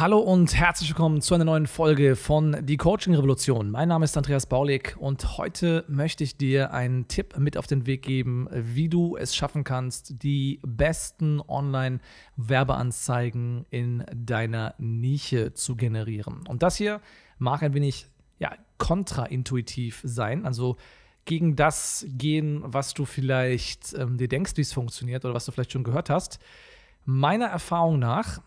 Hallo und herzlich willkommen zu einer neuen Folge von Die Coaching Revolution. Mein Name ist Andreas Baulig und heute möchte ich dir einen Tipp mit auf den Weg geben, wie du es schaffen kannst, die besten Online-Werbeanzeigen in deiner Nische zu generieren. Und das hier mag ein wenig ja, kontraintuitiv sein, also gegen das gehen, was du vielleicht ähm, dir denkst, wie es funktioniert oder was du vielleicht schon gehört hast. Meiner Erfahrung nach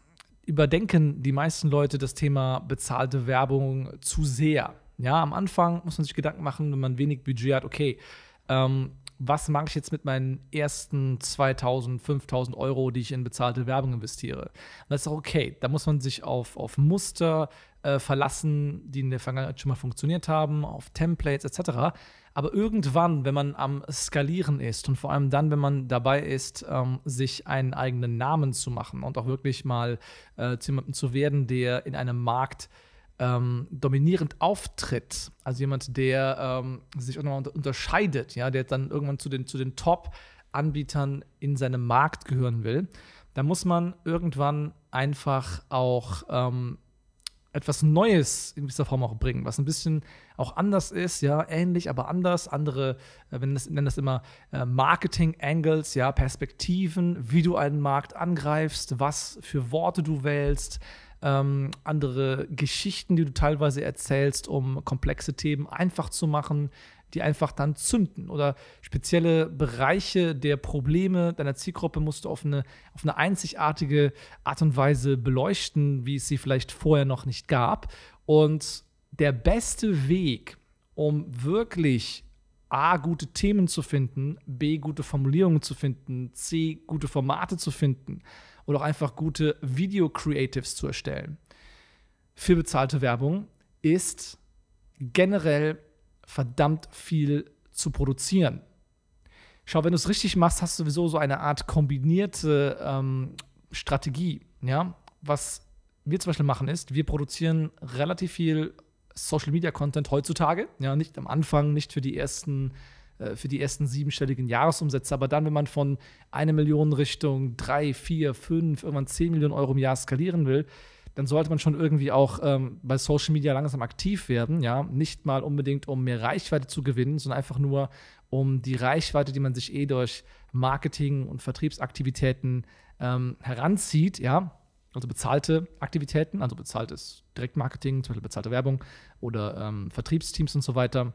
überdenken die meisten Leute das Thema bezahlte Werbung zu sehr. Ja, am Anfang muss man sich Gedanken machen, wenn man wenig Budget hat, okay, ähm, was mache ich jetzt mit meinen ersten 2000, 5000 Euro, die ich in bezahlte Werbung investiere? Und das ist auch okay. Da muss man sich auf, auf Muster, äh, verlassen, die in der Vergangenheit schon mal funktioniert haben, auf Templates etc. Aber irgendwann, wenn man am Skalieren ist und vor allem dann, wenn man dabei ist, ähm, sich einen eigenen Namen zu machen und auch wirklich mal äh, zu jemandem zu werden, der in einem Markt ähm, dominierend auftritt, also jemand, der ähm, sich auch nochmal unterscheidet, ja, der dann irgendwann zu den, zu den Top-Anbietern in seinem Markt gehören will, dann muss man irgendwann einfach auch ähm, etwas Neues in dieser Form auch bringen, was ein bisschen auch anders ist, ja, ähnlich, aber anders. Andere, äh, wenn das, nennen das immer äh, Marketing-Angles, ja, Perspektiven, wie du einen Markt angreifst, was für Worte du wählst, ähm, andere Geschichten, die du teilweise erzählst, um komplexe Themen einfach zu machen, die einfach dann zünden oder spezielle Bereiche der Probleme deiner Zielgruppe musst du auf eine, auf eine einzigartige Art und Weise beleuchten, wie es sie vielleicht vorher noch nicht gab. Und der beste Weg, um wirklich A, gute Themen zu finden, B, gute Formulierungen zu finden, C, gute Formate zu finden oder auch einfach gute Video-Creatives zu erstellen für bezahlte Werbung, ist generell verdammt viel zu produzieren. Schau, wenn du es richtig machst, hast du sowieso so eine Art kombinierte ähm, Strategie. Ja? Was wir zum Beispiel machen, ist, wir produzieren relativ viel Social Media Content heutzutage. Ja, nicht am Anfang, nicht für die ersten äh, für die ersten siebenstelligen Jahresumsätze. Aber dann, wenn man von einer Million Richtung drei, vier, fünf, irgendwann zehn Millionen Euro im Jahr skalieren will, dann sollte man schon irgendwie auch ähm, bei Social Media langsam aktiv werden, ja. Nicht mal unbedingt, um mehr Reichweite zu gewinnen, sondern einfach nur, um die Reichweite, die man sich eh durch Marketing und Vertriebsaktivitäten ähm, heranzieht, ja. Also bezahlte Aktivitäten, also bezahltes Direktmarketing, zum Beispiel bezahlte Werbung oder ähm, Vertriebsteams und so weiter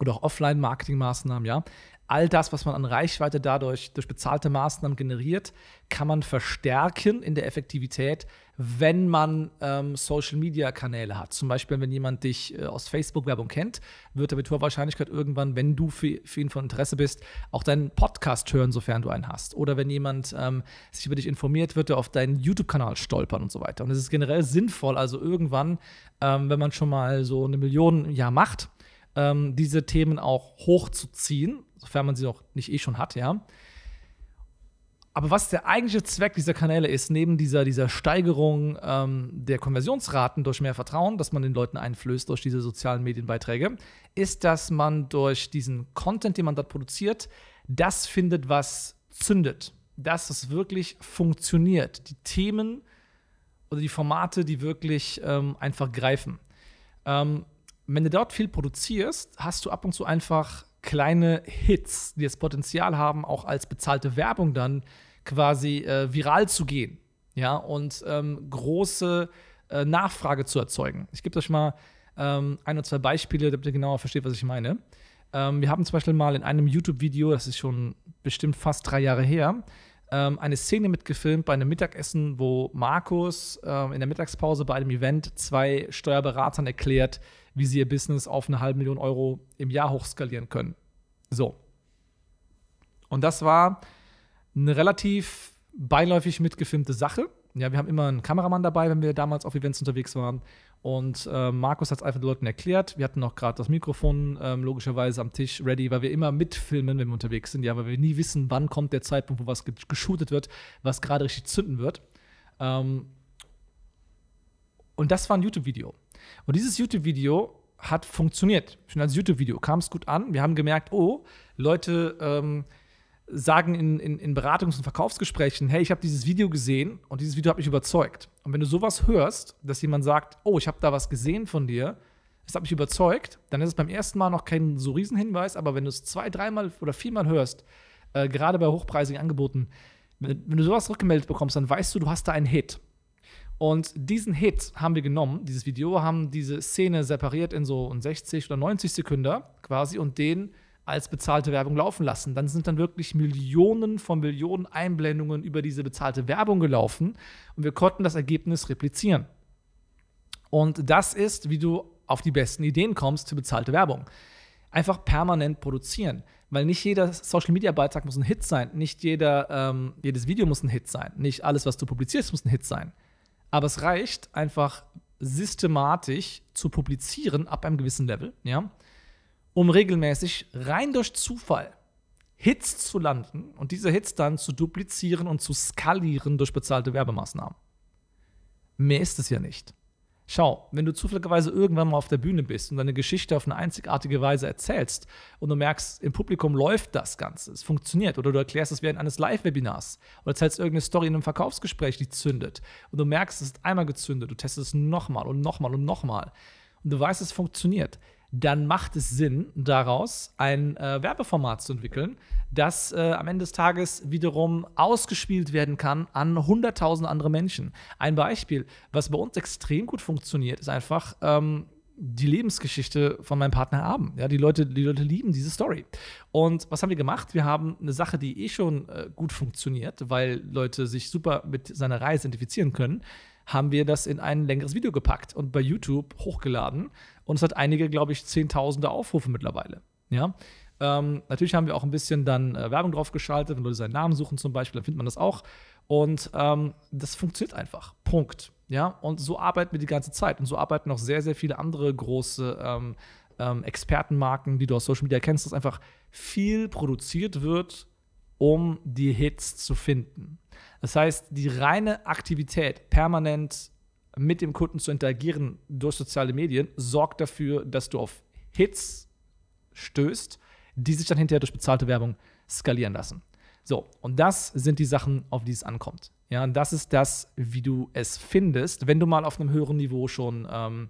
oder auch Offline-Marketing-Maßnahmen, ja. All das, was man an Reichweite dadurch durch bezahlte Maßnahmen generiert, kann man verstärken in der Effektivität, wenn man ähm, Social-Media-Kanäle hat. Zum Beispiel, wenn jemand dich äh, aus Facebook-Werbung kennt, wird er mit hoher Wahrscheinlichkeit irgendwann, wenn du für, für, ihn von Interesse bist, auch deinen Podcast hören, sofern du einen hast. Oder wenn jemand ähm, sich über dich informiert, wird er auf deinen YouTube-Kanal stolpern und so weiter. Und es ist generell sinnvoll, also irgendwann, ähm, wenn man schon mal so eine Million im Jahr macht, ähm, diese Themen auch hochzuziehen, sofern man sie auch nicht eh schon hat, ja. Aber was der eigentliche Zweck dieser Kanäle ist, neben dieser, dieser Steigerung ähm, der Konversionsraten durch mehr Vertrauen, das man den Leuten einflößt durch diese sozialen Medienbeiträge, ist, dass man durch diesen Content, den man dort produziert, das findet, was zündet. Dass es wirklich funktioniert. Die Themen oder die Formate, die wirklich ähm, einfach greifen. Ähm, wenn du dort viel produzierst, hast du ab und zu einfach kleine Hits, die das Potenzial haben, auch als bezahlte Werbung dann quasi äh, viral zu gehen. Ja, und ähm, große äh, Nachfrage zu erzeugen. Ich gebe euch mal ähm, ein oder zwei Beispiele, damit ihr genauer versteht, was ich meine. Ähm, wir haben zum Beispiel mal in einem YouTube-Video, das ist schon bestimmt fast drei Jahre her, ähm, eine Szene mitgefilmt bei einem Mittagessen, wo Markus ähm, in der Mittagspause bei einem Event zwei Steuerberatern erklärt, wie sie ihr Business auf eine halbe Million Euro im Jahr hochskalieren können. So. Und das war eine relativ beiläufig mitgefilmte Sache. Ja, wir haben immer einen Kameramann dabei, wenn wir damals auf Events unterwegs waren. Und äh, Markus hat es einfach den Leuten erklärt. Wir hatten auch gerade das Mikrofon ähm, logischerweise am Tisch ready, weil wir immer mitfilmen, wenn wir unterwegs sind. Ja, weil wir nie wissen, wann kommt der Zeitpunkt, wo was geshootet wird, was gerade richtig zünden wird. Ähm und das war ein YouTube-Video. Und dieses YouTube-Video hat funktioniert. Schon als YouTube-Video kam es gut an. Wir haben gemerkt, oh, Leute ähm, sagen in, in, in Beratungs- und Verkaufsgesprächen, hey, ich habe dieses Video gesehen und dieses Video hat mich überzeugt. Und wenn du sowas hörst, dass jemand sagt, oh, ich habe da was gesehen von dir, es hat mich überzeugt, dann ist es beim ersten Mal noch kein so Riesenhinweis, aber wenn du es zwei, dreimal oder viermal hörst, äh, gerade bei hochpreisigen Angeboten, wenn, wenn du sowas rückgemeldet bekommst, dann weißt du, du hast da einen Hit. Und diesen Hit haben wir genommen, dieses Video, haben diese Szene separiert in so 60 oder 90 Sekunden quasi und den als bezahlte Werbung laufen lassen. Dann sind dann wirklich Millionen von Millionen Einblendungen über diese bezahlte Werbung gelaufen und wir konnten das Ergebnis replizieren. Und das ist, wie du auf die besten Ideen kommst für bezahlte Werbung. Einfach permanent produzieren. Weil nicht jeder Social-Media-Beitrag muss ein Hit sein. Nicht jeder, ähm, jedes Video muss ein Hit sein. Nicht alles, was du publizierst, muss ein Hit sein. Aber es reicht einfach systematisch zu publizieren ab einem gewissen Level. Ja? um regelmäßig rein durch Zufall Hits zu landen und diese Hits dann zu duplizieren und zu skalieren durch bezahlte Werbemaßnahmen. Mehr ist es ja nicht. Schau, wenn du zufälligerweise irgendwann mal auf der Bühne bist und deine Geschichte auf eine einzigartige Weise erzählst und du merkst, im Publikum läuft das Ganze, es funktioniert, oder du erklärst es während eines Live-Webinars oder erzählst irgendeine Story in einem Verkaufsgespräch, die zündet und du merkst, es ist einmal gezündet, du testest es nochmal und nochmal und nochmal und du weißt, es funktioniert, dann macht es Sinn, daraus ein äh, Werbeformat zu entwickeln, das äh, am Ende des Tages wiederum ausgespielt werden kann an hunderttausend andere Menschen. Ein Beispiel, was bei uns extrem gut funktioniert, ist einfach ähm, die Lebensgeschichte von meinem Partner haben. Ja, die Leute, die Leute lieben diese Story. Und was haben wir gemacht? Wir haben eine Sache, die eh schon äh, gut funktioniert, weil Leute sich super mit seiner Reise identifizieren können haben wir das in ein längeres Video gepackt und bei YouTube hochgeladen. Und es hat einige, glaube ich, Zehntausende Aufrufe mittlerweile. Ja. Ähm, natürlich haben wir auch ein bisschen dann äh, Werbung drauf geschaltet, wenn Leute seinen Namen suchen zum Beispiel, dann findet man das auch. Und ähm, das funktioniert einfach. Punkt. Ja, und so arbeiten wir die ganze Zeit. Und so arbeiten auch sehr, sehr viele andere große ähm, ähm Expertenmarken, die du aus Social Media kennst, dass einfach viel produziert wird, um die Hits zu finden. Das heißt, die reine Aktivität permanent mit dem Kunden zu interagieren durch soziale Medien sorgt dafür, dass du auf Hits stößt, die sich dann hinterher durch bezahlte Werbung skalieren lassen. So, und das sind die Sachen, auf die es ankommt. Ja, und das ist das, wie du es findest, wenn du mal auf einem höheren Niveau schon ähm,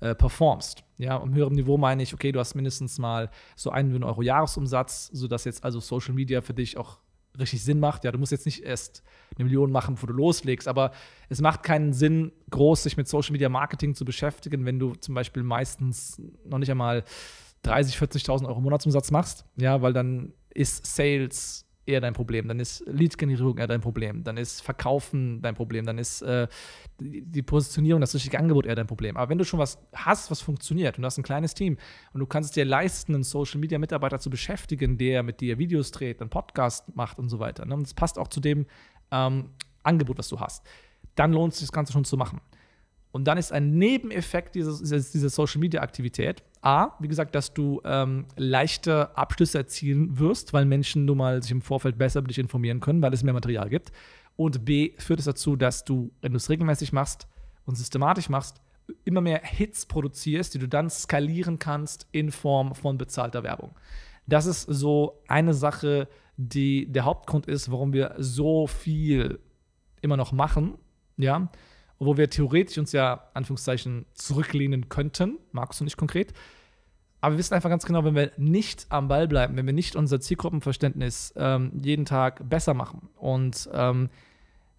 äh, performst. Ja, um höherem Niveau meine ich, okay, du hast mindestens mal so einen Million Euro Jahresumsatz, sodass jetzt also Social Media für dich auch richtig Sinn macht. Ja, du musst jetzt nicht erst eine Million machen, bevor du loslegst, aber es macht keinen Sinn, groß sich mit Social Media Marketing zu beschäftigen, wenn du zum Beispiel meistens noch nicht einmal 30, 40.000 Euro Monatsumsatz machst. Ja, weil dann ist Sales eher dein Problem, dann ist Lead-Generierung eher dein Problem, dann ist Verkaufen dein Problem, dann ist äh, die Positionierung, das richtige Angebot eher dein Problem. Aber wenn du schon was hast, was funktioniert und du hast ein kleines Team und du kannst es dir leisten, einen Social-Media-Mitarbeiter zu beschäftigen, der mit dir Videos dreht, einen Podcast macht und so weiter, ne? und das passt auch zu dem ähm, Angebot, was du hast, dann lohnt es sich das Ganze schon zu machen. Und dann ist ein Nebeneffekt dieses, dieser Social-Media-Aktivität, A, wie gesagt, dass du ähm, leichter Abschlüsse erzielen wirst, weil Menschen nun mal sich im Vorfeld besser über dich informieren können, weil es mehr Material gibt. Und B, führt es dazu, dass du, wenn du es regelmäßig machst und systematisch machst, immer mehr Hits produzierst, die du dann skalieren kannst in Form von bezahlter Werbung. Das ist so eine Sache, die der Hauptgrund ist, warum wir so viel immer noch machen, ja, wo wir theoretisch uns ja Anführungszeichen zurücklehnen könnten, Markus und ich konkret, aber wir wissen einfach ganz genau, wenn wir nicht am Ball bleiben, wenn wir nicht unser Zielgruppenverständnis ähm, jeden Tag besser machen und ähm,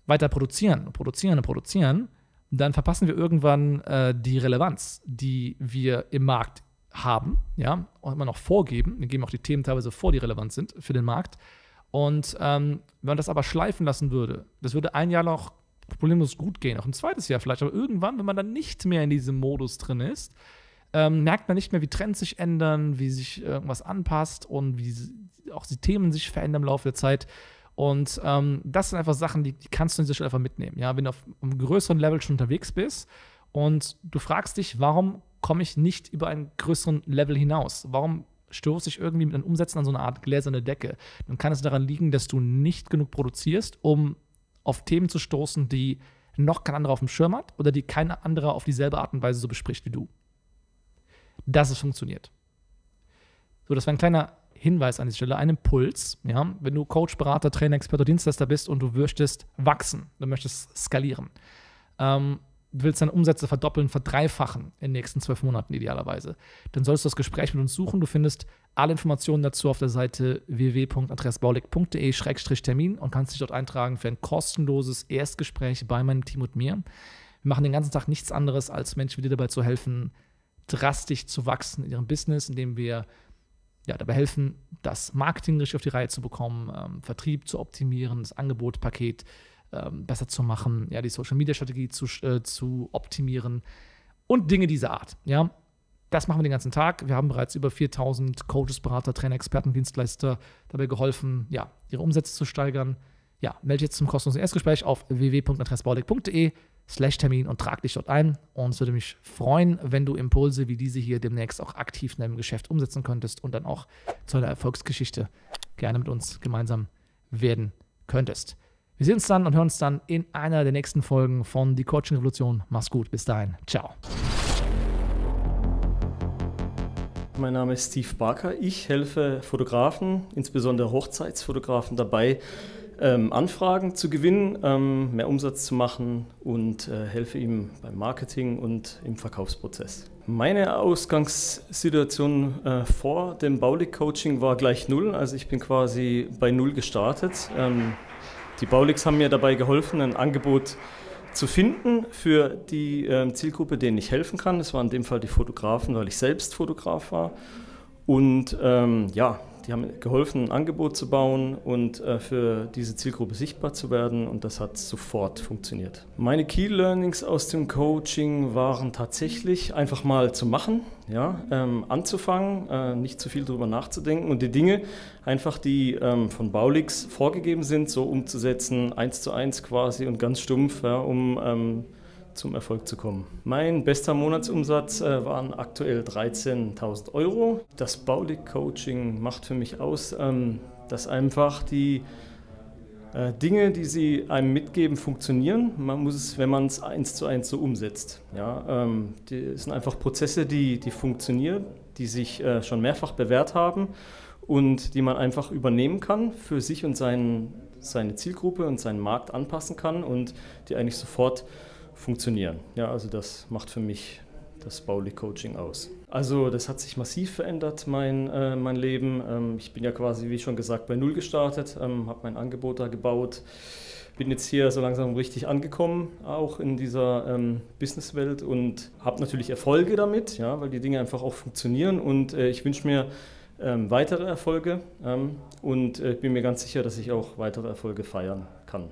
weiter produzieren und produzieren und produzieren, dann verpassen wir irgendwann äh, die Relevanz, die wir im Markt haben, ja, und immer noch vorgeben. Wir geben auch die Themen teilweise vor, die relevant sind für den Markt. Und ähm, wenn man das aber schleifen lassen würde, das würde ein Jahr noch problemlos gut gehen, auch ein zweites Jahr vielleicht, aber irgendwann, wenn man dann nicht mehr in diesem Modus drin ist, ähm, merkt man nicht mehr, wie Trends sich ändern, wie sich irgendwas anpasst und wie auch die Themen sich verändern im Laufe der Zeit. Und ähm, das sind einfach Sachen, die, die, kannst du in dieser Stelle einfach mitnehmen. Ja, wenn du auf einem größeren Level schon unterwegs bist und du fragst dich, warum komme ich nicht über einen größeren Level hinaus? Warum stoße ich irgendwie mit den Umsätzen an so eine Art gläserne Decke? Dann kann es daran liegen, dass du nicht genug produzierst, um auf Themen zu stoßen, die noch kein anderer auf dem Schirm hat oder die kein anderer auf dieselbe Art und Weise so bespricht wie du dass es funktioniert. So, das war ein kleiner Hinweis an dieser Stelle, ein Impuls. Ja? Wenn du Coach, Berater, Trainer, Experte, Dienstleister bist und du möchtest wachsen, du möchtest skalieren, ähm, du willst deine Umsätze verdoppeln, verdreifachen in den nächsten zwölf Monaten idealerweise, dann solltest du das Gespräch mit uns suchen. Du findest alle Informationen dazu auf der Seite www.andreasbaulig.de-termin und kannst dich dort eintragen für ein kostenloses Erstgespräch bei meinem Team und mir. Wir machen den ganzen Tag nichts anderes, als Menschen wie dir dabei zu helfen, drastisch zu wachsen in ihrem Business, indem wir ja, dabei helfen, das Marketing richtig auf die Reihe zu bekommen, ähm, Vertrieb zu optimieren, das Angebotpaket ähm, besser zu machen, ja, die Social-Media-Strategie zu, äh, zu optimieren und Dinge dieser Art. Ja. Das machen wir den ganzen Tag. Wir haben bereits über 4000 Coaches, Berater, Trainer, Experten, Dienstleister dabei geholfen, ja, ihre Umsätze zu steigern. Ja, melde jetzt zum kostenlosen Erstgespräch auf www.adressbaulig.de Slash-Termin und trag dich dort ein. Und es würde mich freuen, wenn du Impulse wie diese hier demnächst auch aktiv in deinem Geschäft umsetzen könntest und dann auch zu einer Erfolgsgeschichte gerne mit uns gemeinsam werden könntest. Wir sehen uns dann und hören uns dann in einer der nächsten Folgen von Die Coaching Revolution. Mach's gut, bis dahin. Ciao. Mein Name ist Steve Barker. Ich helfe Fotografen, insbesondere Hochzeitsfotografen, dabei, ähm, Anfragen zu gewinnen, ähm, mehr Umsatz zu machen und äh, helfe ihm beim Marketing und im Verkaufsprozess. Meine Ausgangssituation äh, vor dem Baulig-Coaching war gleich null, also ich bin quasi bei null gestartet. Ähm, die Baulix haben mir dabei geholfen, ein Angebot zu finden für die äh, Zielgruppe, denen ich helfen kann. Das waren in dem Fall die Fotografen, weil ich selbst Fotograf war. Und ähm, ja, die haben geholfen, ein Angebot zu bauen und äh, für diese Zielgruppe sichtbar zu werden und das hat sofort funktioniert. Meine Key Learnings aus dem Coaching waren tatsächlich einfach mal zu machen, ja, ähm, anzufangen, äh, nicht zu viel drüber nachzudenken und die Dinge einfach, die ähm, von Baulix vorgegeben sind, so umzusetzen, eins zu eins quasi und ganz stumpf, ja, um ähm, zum Erfolg zu kommen. Mein bester Monatsumsatz äh, waren aktuell 13.000 Euro. Das Baulig Coaching macht für mich aus, ähm, dass einfach die äh, Dinge, die sie einem mitgeben, funktionieren. Man muss es, wenn man es eins zu eins so umsetzt. Ja, ähm, die sind einfach Prozesse, die, die funktionieren, die sich äh, schon mehrfach bewährt haben und die man einfach übernehmen kann für sich und seinen, seine Zielgruppe und seinen Markt anpassen kann und die eigentlich sofort funktionieren. Ja, also das macht für mich das Baulig-Coaching aus. Also das hat sich massiv verändert, mein, äh, mein Leben. Ähm, ich bin ja quasi, wie schon gesagt, bei Null gestartet, ähm, habe mein Angebot da gebaut, bin jetzt hier so langsam richtig angekommen, auch in dieser ähm, Businesswelt und habe natürlich Erfolge damit, ja, weil die Dinge einfach auch funktionieren und äh, ich wünsche mir ähm, weitere Erfolge ähm, und äh, bin mir ganz sicher, dass ich auch weitere Erfolge feiern kann.